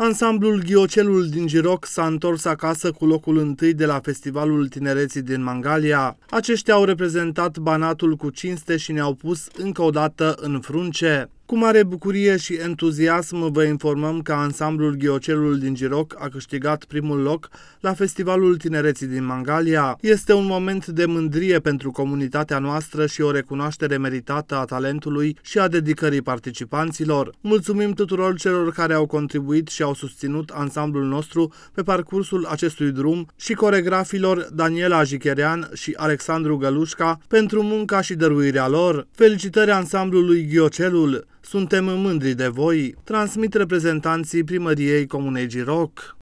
Ansamblul Ghiocelul din Giroc s-a întors acasă cu locul întâi de la Festivalul Tinereții din Mangalia. Aceștia au reprezentat Banatul cu cinste și ne-au pus încă o dată în frunce. Cu mare bucurie și entuziasm vă informăm că ansamblul Ghiocelul din Giroc a câștigat primul loc la Festivalul Tinereții din Mangalia. Este un moment de mândrie pentru comunitatea noastră și o recunoaștere meritată a talentului și a dedicării participanților. Mulțumim tuturor celor care au contribuit și au susținut ansamblul nostru pe parcursul acestui drum și coregrafilor Daniela Jicherean și Alexandru Gălușca pentru munca și dăruirea lor. Felicitări ansamblului Ghiocelul! Suntem mândri de voi, transmit reprezentanții primăriei Comunei Giroc.